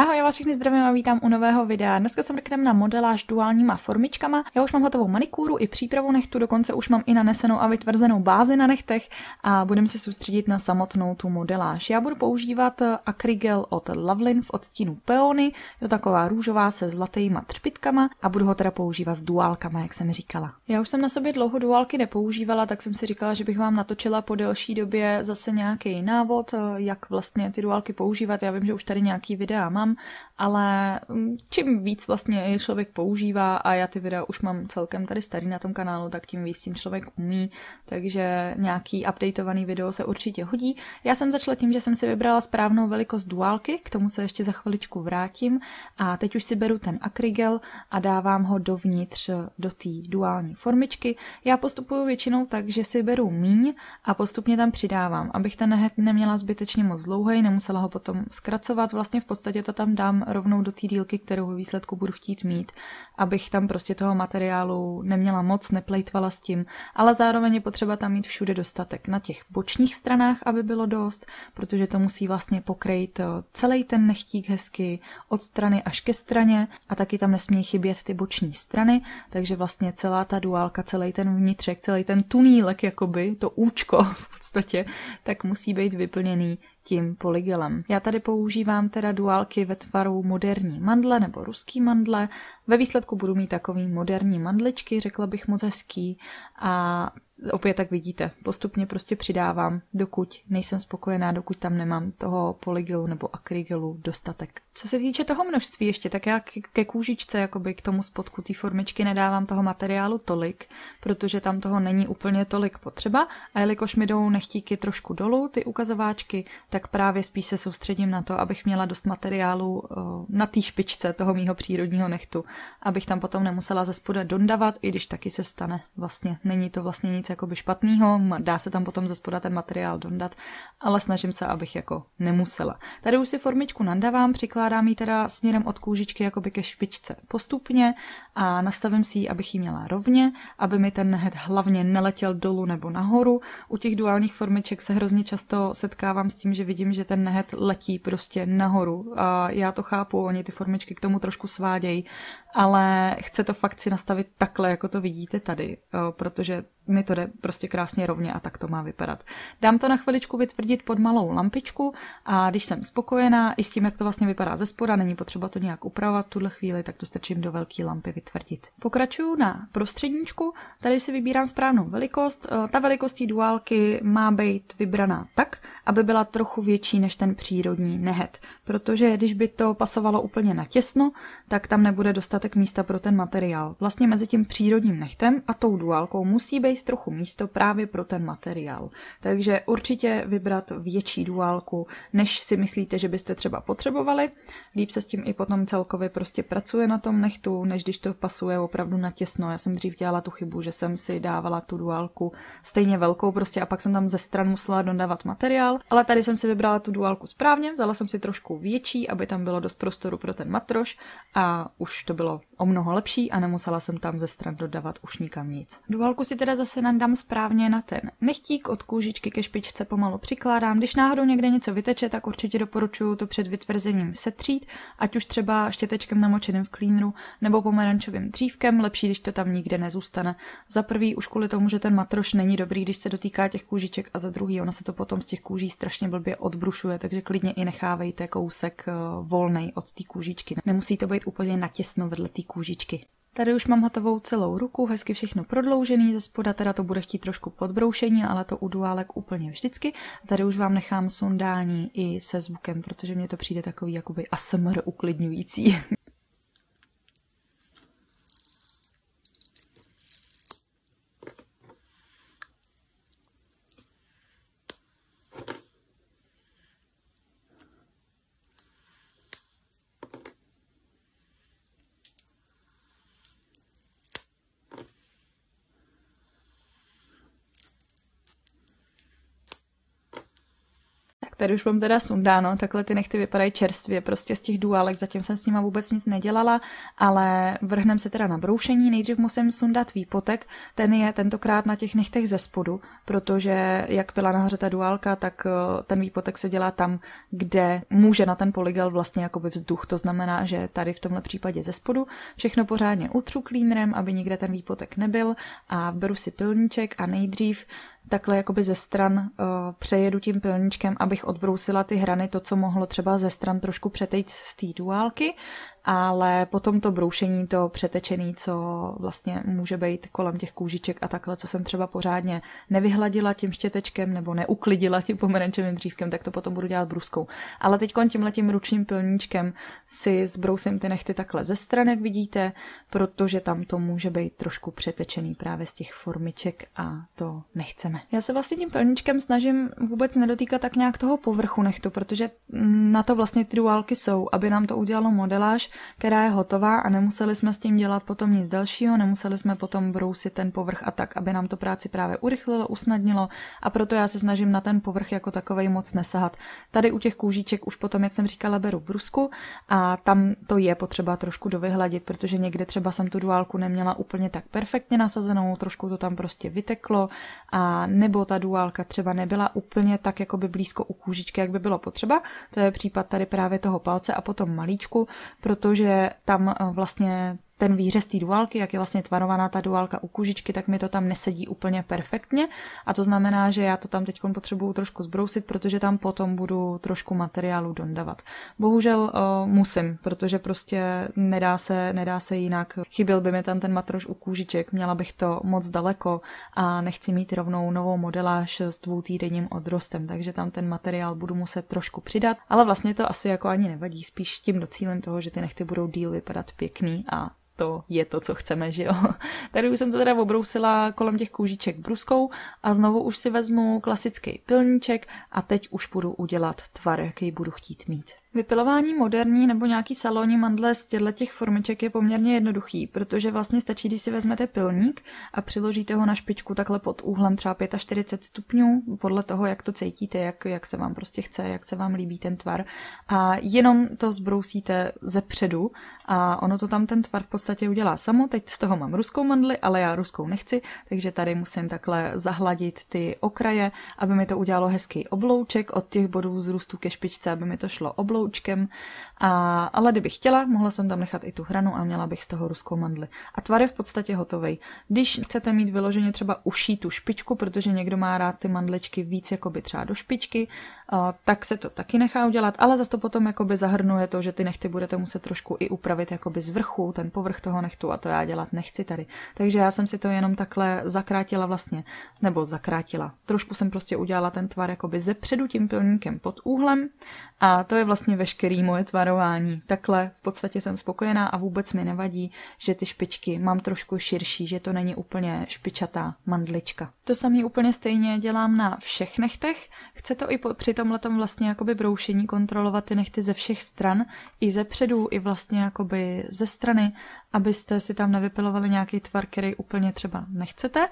Ahoj, já vás všechny zdravím a vítám u nového videa. Dneska se mrkneme na modeláž duálníma formičkama. Já už mám hotovou manikúru i přípravu nechtu, dokonce už mám i nanesenou a vytvrzenou bázi na nechtech a budeme se soustředit na samotnou tu modeláž. Já budu používat eh, akrygel od Lovelin v odstínu Peony, je to taková růžová se zlatýma třpitkama a budu ho teda používat s duálkama, jak jsem říkala. Já už jsem na sobě dlouho duálky nepoužívala, tak jsem si říkala, že bych vám natočila po delší době zase nějaký návod, eh, jak vlastně ty duálky používat. Já vím, že už tady nějaký videa mám, dělám, ale mm, čím víc vlastně je člověk používá a já ty videa už mám celkem tady starý na tom kanálu, tak tím víc tím člověk umí, takže nějaký updateovaný video se určitě hodí. Já jsem začala tím, že jsem si vybrala správnou velikost duálky, k tomu se ještě za chviličku vrátím a teď už si beru ten akrygel a dávám ho dovnitř do té duální formičky. Já postupuju většinou tak, že si beru míň a postupně tam přidávám, abych ten nehet neměla zbytečně moc dlouhý, nemusela ho potom zkracovat, vlastně v podstatě to to tam dám rovnou do té dílky, kterou ve výsledku budu chtít mít, abych tam prostě toho materiálu neměla moc, neplejtvala s tím, ale zároveň je potřeba tam mít všude dostatek na těch bočních stranách, aby bylo dost, protože to musí vlastně pokrejt eh, celý ten nechtík hezky od strany až ke straně a taky tam nesmí chybět ty boční strany, takže vlastně celá ta duálka, celý ten vnitřek, celý ten tunílek jakoby, to účko v podstatě, tak musí být vyplněný tím polygelem. Já tady používám teda duálky ve tvaru moderní mandle nebo ruský mandle. Ve výsledku budu mít takový moderní mandličky, řekla bych moc hezký a opět tak vidíte, postupně prostě přidávám, dokud nejsem spokojená, dokud tam nemám toho polygelu nebo akrygelu dostatek. Co se týče toho množství ještě, tak já ke kůžičce, jakoby k tomu spodku té formičky nedávám toho materiálu tolik, protože tam toho není úplně tolik potřeba a jelikož mi jdou nechtíky trošku dolů, ty ukazováčky, tak právě spíš se soustředím na to, abych měla dost materiálu eh, na té špičce toho mýho přírodního nechtu, abych tam potom nemusela ze spoda dondavat, i když taky se stane vlastně. Není to vlastně nic jako jakoby špatného, dá se tam potom ze spoda ten materiál dondat, ale snažím se, abych jako nemusela. Tady už si formičku nandavám, přikládám ji teda směrem od kůžičky jakoby ke špičce postupně a nastavím si ji, abych ji měla rovně, aby mi ten nehet hlavně neletěl dolů nebo nahoru. U těch duálních formiček se hrozně často setkávám s tím, že vidím, že ten nehet letí prostě nahoru. A já to chápu, oni ty formičky k tomu trošku svádějí, ale chce to fakt si nastavit takhle, jako to vidíte tady, protože mi to jde prostě krásně rovně a tak to má vypadat. Dám to na chviličku vytvrdit pod malou lampičku a když jsem spokojená i s tím, jak to vlastně vypadá ze spoda, není potřeba to nějak upravovat tuhle chvíli, tak to strčím do velké lampy vytvrdit. Pokračuju na prostředníčku, tady si vybírám správnou velikost. Eh, ta velikost té duálky má být vybraná tak, aby byla trochu větší než ten přírodní nehet, protože když by to pasovalo úplně na těsno, tak tam nebude dostatek místa pro ten materiál. Vlastně mezi tím přírodním nechtem a tou duálkou musí být trochu místo právě pro ten materiál. Takže určitě vybrat větší duálku, než si myslíte, že byste třeba potřebovali. Líp se s tím i potom celkově prostě pracuje na tom nechtu, než když to pasuje opravdu na těsno. Já jsem dřív dělala tu chybu, že jsem si dávala tu duálku stejně velkou prostě a pak jsem tam ze stran musela dodávat materiál, ale tady jsem si vybrala tu duálku správně, vzala jsem si trošku větší, aby tam bylo dost prostoru pro ten matroš a už to bylo o mnoho lepší a nemusela jsem tam ze stran dodávat už nikam nic. Duálku si teda zase nandám správně na ten nechtík, od kůžičky ke špičce pomalu přikládám. Když náhodou někde něco vyteče, tak určitě doporučuji to před vytvrzením setřít, ať už třeba štětečkem namočeným v klínru nebo pomerančovým dřívkem, lepší, když to tam nikde nezůstane. Za prvý už kvůli tomu, že ten matroš není dobrý, když se dotýká těch kůžiček a za druhý ono se to potom z těch kůží strašně blbě odbrušuje, takže klidně i nechávejte kousek eh, volnej od té kůžičky. Nemusí to být úplně natěsno vedle té kůžičky. Tady už mám hotovou celou ruku, hezky všechno prodloužený, ze spoda teda to bude chtít trošku podbroušení, ale to u duálek úplně vždycky. A tady už vám nechám sundání i se zvukem, protože mě to přijde takový jakoby ASMR uklidňující. Tady už mám teda sundáno, takhle ty nechty vypadají čerstvě, prostě z těch dualek, zatím jsem s nima vůbec nic nedělala, ale vrhnem se teda na broušení, nejdřív musím sundat výpotek, ten je tentokrát na těch nechtech ze spodu, protože jak byla nahoře ta duálka, tak eh, ten výpotek se dělá tam, kde může na ten polygel vlastně jakoby vzduch, to znamená, že tady v tomhle případě ze spodu všechno pořádně utřu klínrem, aby nikde ten výpotek nebyl a beru si pilníček a nejdřív takhle jakoby ze stran uh, přejedu tím pilničkem, abych odbrousila ty hrany, to, co mohlo třeba ze stran trošku přetejít z té duálky ale potom to broušení, to přetečený, co vlastně může být kolem těch kůžiček a takhle, co jsem třeba pořádně nevyhladila tím štětečkem nebo neuklidila tím pomerančovým dřívkem, tak to potom budu dělat bruskou. Ale teď letím ručním pilníčkem si zbrousím ty nechty takhle ze strany, jak vidíte, protože tam to může být trošku přetečený právě z těch formiček a to nechceme. Já se vlastně tím pilníčkem snažím vůbec nedotýkat tak nějak toho povrchu nechtu, protože mm, na to vlastně ty duálky jsou, aby nám to udělalo modeláž, která je hotová a nemuseli jsme s tím dělat potom nic dalšího, nemuseli jsme potom brousit ten povrch a tak, aby nám to práci právě urychlilo, usnadnilo a proto já se snažím na ten povrch jako takovej moc nesahat. Tady u těch kůžíček už potom, jak jsem říkala, beru brusku a tam to je potřeba trošku dovyhladit, protože někde třeba jsem tu duálku neměla úplně tak perfektně nasazenou, trošku to tam prostě vyteklo a nebo ta duálka třeba nebyla úplně tak jako by blízko u kůžičky, jak by bylo potřeba. To je případ tady právě toho palce a potom malíčku, proto protože tam eh, vlastně ten výřez té duálky, jak je vlastně tvarovaná ta duálka u kužičky, tak mi to tam nesedí úplně perfektně a to znamená, že já to tam teď potřebuju trošku zbrousit, protože tam potom budu trošku materiálu dondavat. Bohužel uh, musím, protože prostě nedá se, nedá se jinak. Chyběl by mi tam ten matroš u kůžiček, měla bych to moc daleko a nechci mít rovnou novou modeláž s dvou týdenním odrostem, takže tam ten materiál budu muset trošku přidat, ale vlastně to asi jako ani nevadí, spíš tím docílem toho, že ty nechty budou díl vypadat pěkný a to je to, co chceme, že jo. Tady už jsem to teda obrousila kolem těch kůžiček bruskou a znovu už si vezmu klasický pilníček a teď už budu udělat tvar, jaký budu chtít mít. Vypilování moderní nebo nějaký salonní mandle z těch formiček je poměrně jednoduchý, protože vlastně stačí, když si vezmete pilník a přiložíte ho na špičku takhle pod úhlem třeba 45 stupňů, podle toho, jak to cítíte, jak, jak se vám prostě chce, jak se vám líbí ten tvar. A jenom to zbrousíte ze předu a ono to tam ten tvar v podstatě udělá samo. Teď z toho mám ruskou mandli, ale já ruskou nechci, takže tady musím takhle zahladit ty okraje, aby mi to udělalo hezký oblouček od těch bodů z růstu ke špičce, aby mi to šlo oblouček obloučkem, a, ale kdybych chtěla, mohla jsem tam nechat i tu hranu a měla bych z toho ruskou mandli. A tvar je v podstatě hotovej. Když chcete mít vyloženě třeba uší tu špičku, protože někdo má rád ty mandličky víc jako by třeba do špičky tak se to taky nechá udělat, ale zase to potom jakoby zahrnuje to, že ty nechty budete muset trošku i upravit jakoby z vrchu, ten povrch toho nechtu a to já dělat nechci tady. Takže já jsem si to jenom takhle zakrátila vlastně, nebo zakrátila. Trošku jsem prostě udělala ten tvar jakoby ze předu tím pilníkem pod úhlem a to je vlastně veškerý moje tvarování. Takhle v podstatě jsem spokojená a vůbec mi nevadí, že ty špičky mám trošku širší, že to není úplně špičatá mandlička. To samý úplně stejně dělám na všech nechtech. Chce to i po, při tom vlastně jakoby broušení kontrolovat ty nechty ze všech stran, i ze předu i vlastně jakoby ze strany, abyste si tam nevypilovali nějaký tvar, který úplně třeba nechcete.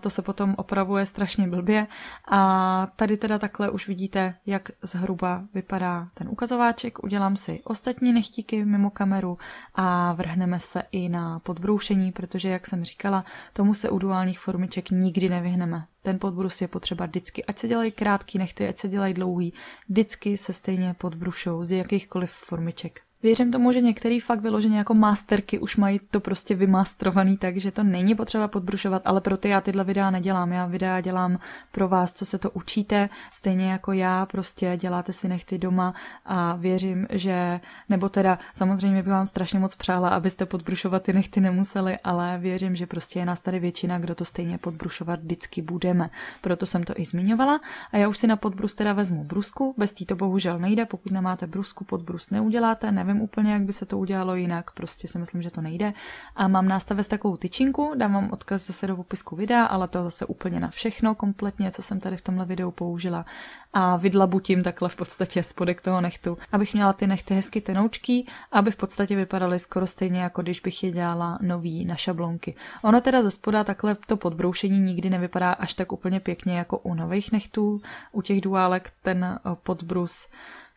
To se potom opravuje strašně blbě. A tady teda takhle už vidíte, jak zhruba vypadá ten ukazováček. Udělám si ostatní nechtíky mimo kameru a vrhneme se i na podbroušení, protože, jak jsem říkala, tomu se u duálních formiček nikdy nevyhneme ten podbrus je potřeba vždycky, ať se dělají krátký nechty, ať se dělají dlouhý, vždycky se stejně podbrušou z jakýchkoliv formiček. Věřím tomu, že některý fakt vyloženě jako masterky už mají to prostě vymastrovaný, takže to není potřeba podbrušovat, ale pro ty já tyhle videa nedělám. Já videa dělám pro vás, co se to učíte, stejně jako já, prostě děláte si nechty doma a věřím, že, nebo teda samozřejmě bych vám strašně moc přála, abyste podbrušovat ty nechty nemuseli, ale věřím, že prostě je nás tady většina, kdo to stejně podbrušovat vždycky budeme. Proto jsem to i zmiňovala a já už si na podbrus teda vezmu brusku, bez tý to bohužel nejde, pokud nemáte brusku, podbrus neuděláte, nevím, nevím úplně, jak by se to udělalo jinak, prostě si myslím, že to nejde. A mám s takovou tyčinku, dám vám odkaz zase do popisku videa, ale to zase úplně na všechno kompletně, co jsem tady v tomhle videu použila. A vydlabutím takhle v podstatě spodek toho nechtu, abych měla ty nechty hezky tenoučký, aby v podstatě vypadaly skoro stejně, jako když bych je dělala nový na šablonky. Ono teda ze spoda takhle to podbroušení nikdy nevypadá až tak úplně pěkně jako u nových nechtů. U těch duálek ten eh, podbrus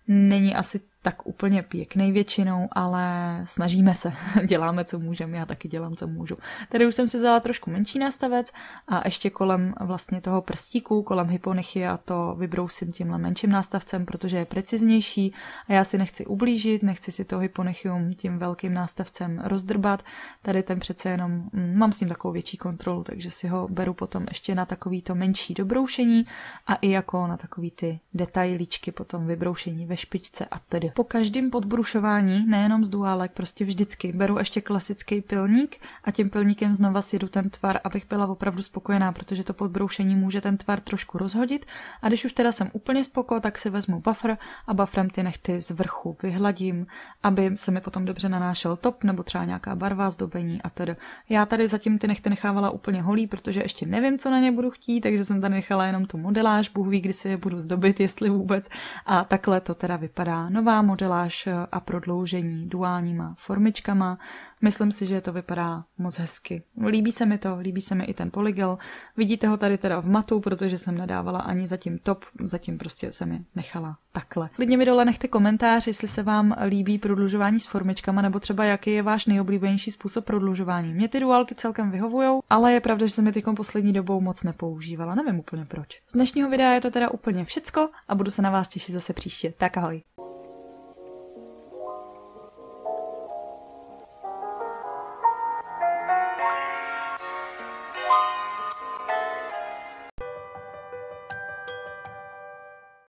není asi tak úplně pěkný většinou, ale snažíme se, děláme, co můžeme, já taky dělám, co můžu. Tady už jsem si vzala trošku menší nástavec a ještě kolem vlastně toho prstíku, kolem hyponychy a to vybrousím tímhle menším nástavcem, protože je preciznější a já si nechci ublížit, nechci si to hyponechium tím velkým nástavcem rozdrbat. Tady ten přece jenom, mm, mám s ním takovou větší kontrolu, takže si ho beru potom ještě na takový to menší dobroušení a i jako na takový ty detailíčky potom vybroušení ve špičce a tedy po každém podbrušování, nejenom z duálek, prostě vždycky beru ještě klasický pilník a tím pilníkem znova si jdu ten tvar, abych byla opravdu spokojená, protože to podbroušení může ten tvar trošku rozhodit. A když už teda jsem úplně spoko, tak si vezmu buffer a bufferem ty nechty z vrchu vyhladím, aby se mi potom dobře nanášel top nebo třeba nějaká barva, zdobení a tedy. Já tady zatím ty nechty nechávala úplně holý, protože ještě nevím, co na ně budu chtít, takže jsem tady nechala jenom tu modeláž, Bůh ví, kdy si je budu zdobit, jestli vůbec. A takhle to teda vypadá. Nová nová modeláž a prodloužení duálníma formičkama. Myslím si, že to vypadá moc hezky. Líbí se mi to, líbí se mi i ten polygel. Vidíte ho tady teda v matu, protože jsem nedávala ani zatím top, zatím prostě se mi nechala takhle. Lidně mi dole nechte komentář, jestli se vám líbí prodlužování s formičkama, nebo třeba jaký je váš nejoblíbenější způsob prodlužování. Mě ty duálky celkem vyhovují, ale je pravda, že jsem je teď poslední dobou moc nepoužívala. Nevím úplně proč. Z dnešního videa je to teda úplně všecko a budu se na vás těšit zase příště. Tak ahoj.